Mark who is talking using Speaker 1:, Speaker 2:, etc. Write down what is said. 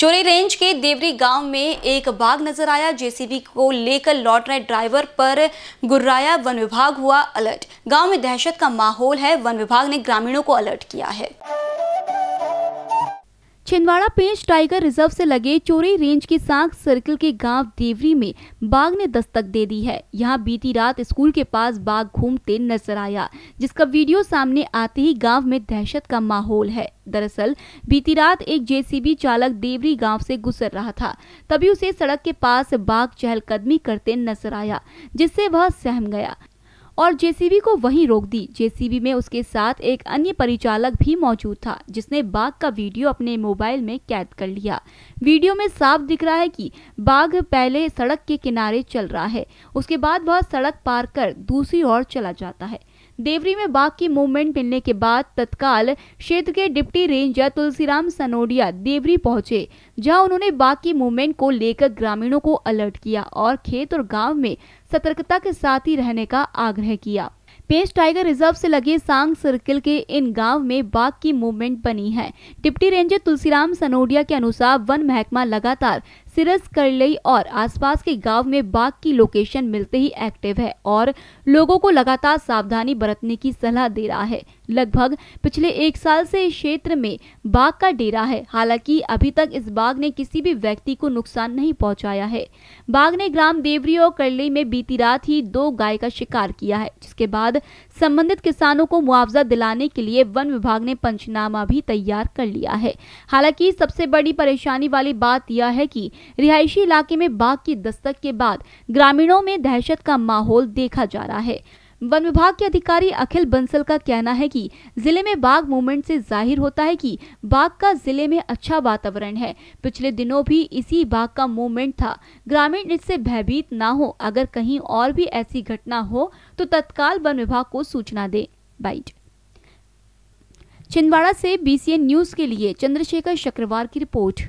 Speaker 1: चोरी रेंज के देवरी गांव में एक बाघ नजर आया जेसीबी को लेकर लौट रहे ड्राइवर पर गुर्राया वन विभाग हुआ अलर्ट गांव में दहशत का माहौल है वन विभाग ने ग्रामीणों को अलर्ट किया है छिंदवाड़ा पेंच टाइगर रिजर्व से लगे चोरी रेंज के सांख सर्कल के गांव देवरी में बाघ ने दस्तक दे दी है यहां बीती रात स्कूल के पास बाघ घूमते नजर आया जिसका वीडियो सामने आते ही गांव में दहशत का माहौल है दरअसल बीती रात एक जेसीबी चालक देवरी गांव से गुजर रहा था तभी उसे सड़क के पास बाघ चहलकदमी करते नजर आया जिससे वह सहम गया और जेसीबी को वहीं रोक दी जेसीबी में उसके साथ एक अन्य परिचालक भी मौजूद था जिसने बाघ का वीडियो अपने मोबाइल में कैद कर लिया वीडियो में साफ दिख रहा है कि बाघ पहले सड़क के किनारे चल रहा है उसके बाद वह सड़क पार कर दूसरी ओर चला जाता है देवरी में बाघ की मूवमेंट मिलने के बाद तत्काल क्षेत्र के डिप्टी रेंजर तुलसीराम सनोडिया देवरी पहुंचे जहां उन्होंने बाघ की मूवमेंट को लेकर ग्रामीणों को अलर्ट किया और खेत और गांव में सतर्कता के साथ ही रहने का आग्रह किया पेंच टाइगर रिजर्व से लगे सांग सर्किल के इन गांव में बाघ की मूवमेंट बनी है डिप्टी रेंजर तुलसीराम सनोडिया के अनुसार वन महकमा लगातार सिरस करलई और आसपास के गांव में बाघ की लोकेशन मिलते ही एक्टिव है और लोगों को लगातार सावधानी बरतने की सलाह दे रहा है लगभग पिछले एक साल से इस क्षेत्र में बाघ का डेरा है हालांकि अभी तक इस बाघ ने किसी भी व्यक्ति को नुकसान नहीं पहुंचाया है बाघ ने ग्राम देवरी और करलई में बीती रात ही दो गाय का शिकार किया है जिसके बाद संबंधित किसानों को मुआवजा दिलाने के लिए वन विभाग ने पंचनामा भी तैयार कर लिया है हालांकि सबसे बड़ी परेशानी वाली बात यह है की रिहायशी इलाके में बाघ की दस्तक के बाद ग्रामीणों में दहशत का माहौल देखा जा रहा है वन विभाग के अधिकारी अखिल बंसल का कहना है कि जिले में बाघ मूवमेंट से जाहिर होता है कि बाघ का जिले में अच्छा वातावरण है पिछले दिनों भी इसी बाघ का मूवमेंट था ग्रामीण इससे भयभीत ना हो अगर कहीं और भी ऐसी घटना हो तो तत्काल वन विभाग को सूचना दे बाइट छिंदवाड़ा से बीसीएन न्यूज के लिए चंद्रशेखर शक्रवार की रिपोर्ट